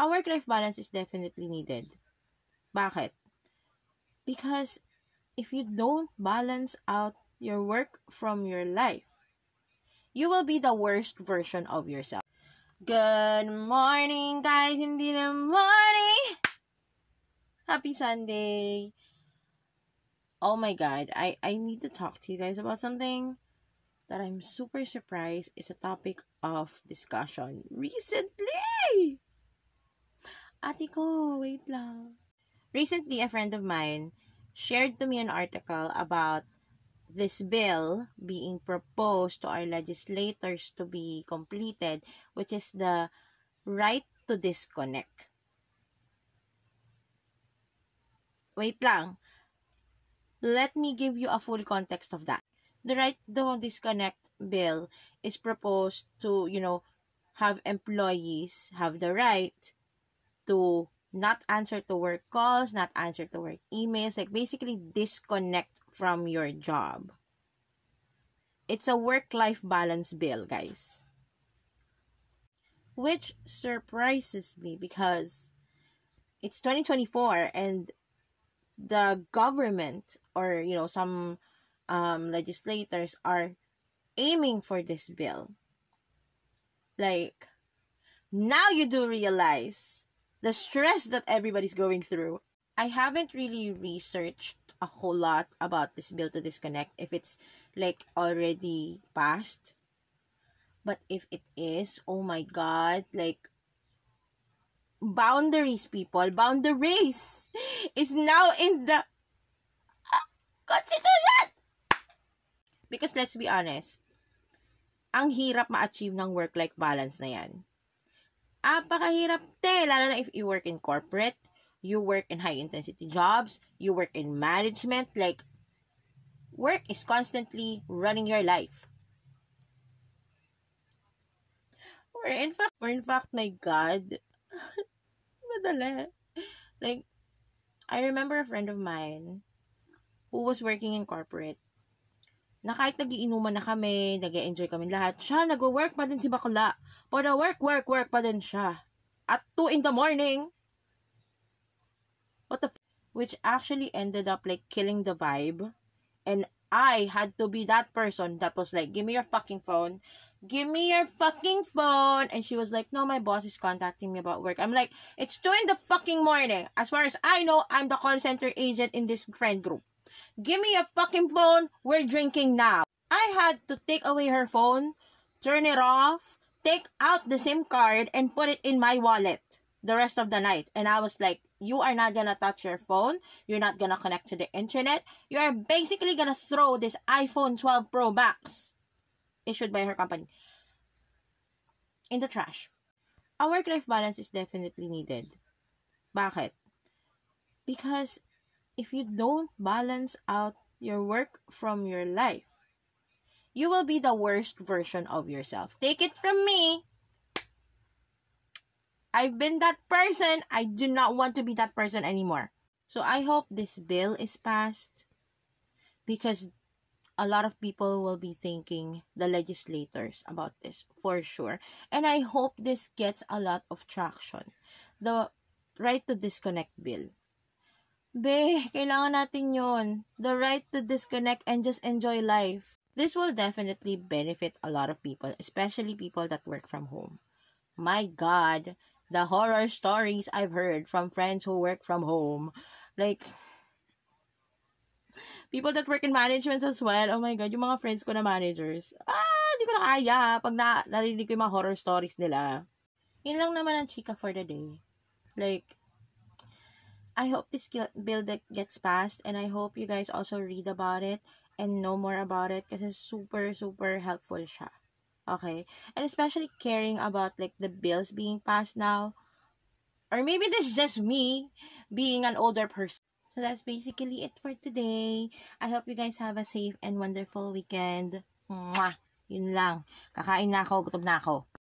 a work-life balance is definitely needed. Bakit? Because if you don't balance out your work from your life, you will be the worst version of yourself. Good morning, guys! Hindi na morning! Happy Sunday! Oh my god, I, I need to talk to you guys about something that I'm super surprised is a topic of discussion recently! ate ko, wait lang. Recently, a friend of mine shared to me an article about this bill being proposed to our legislators to be completed, which is the right to disconnect. Wait lang. Let me give you a full context of that. The right to disconnect bill is proposed to, you know, have employees have the right to not answer to work calls, not answer to work emails, like basically disconnect from your job. It's a work life balance bill, guys. Which surprises me because it's 2024 and the government or you know some um, legislators are aiming for this bill. Like now you do realize the stress that everybody's going through. I haven't really researched a whole lot about this bill to disconnect if it's like already passed. But if it is, oh my god, like boundaries people, boundaries is now in the uh, constitution. Because let's be honest, ang hirap ma-achieve ng work-life balance na 'yan. Apakahirap te, lalo na if you work in corporate, you work in high intensity jobs, you work in management, like, work is constantly running your life. Or in fact, or in fact, my God, madali. Like, I remember a friend of mine who was working in corporate na kahit nagiinuman na kami, nag enjoy kami lahat, siya nagwo-work pa din si bakla. the work, work, work pa din siya. At 2 in the morning. What the Which actually ended up like killing the vibe. And I had to be that person that was like, give me your fucking phone. Give me your fucking phone. And she was like, no, my boss is contacting me about work. I'm like, it's 2 in the fucking morning. As far as I know, I'm the call center agent in this friend group. Give me a fucking phone. We're drinking now. I had to take away her phone, turn it off, take out the SIM card, and put it in my wallet the rest of the night. And I was like, you are not gonna touch your phone. You're not gonna connect to the internet. You are basically gonna throw this iPhone 12 Pro Max issued by her company in the trash. A work life balance is definitely needed. Bakit? Because if you don't balance out your work from your life. You will be the worst version of yourself. Take it from me. I've been that person. I do not want to be that person anymore. So I hope this bill is passed because a lot of people will be thinking the legislators about this for sure. And I hope this gets a lot of traction. The right to disconnect bill. Be, kailangan natin yon. The right to disconnect and just enjoy life. This will definitely benefit a lot of people, especially people that work from home. My God, the horror stories I've heard from friends who work from home. Like, people that work in management as well. Oh my God, yung mga friends ko na managers. Ah, hindi ko na kaya pag na, narinig ko yung mga horror stories nila. Yun lang naman ang chika for the day. Like, I hope this bill that gets passed and I hope you guys also read about it and know more about it kasi super, super helpful siya. Okay? And especially caring about like the bills being passed now. Or maybe this is just me being an older person. So that's basically it for today. I hope you guys have a safe and wonderful weekend. Mwah! Yun lang. Kakain na ako. Gutom na ako.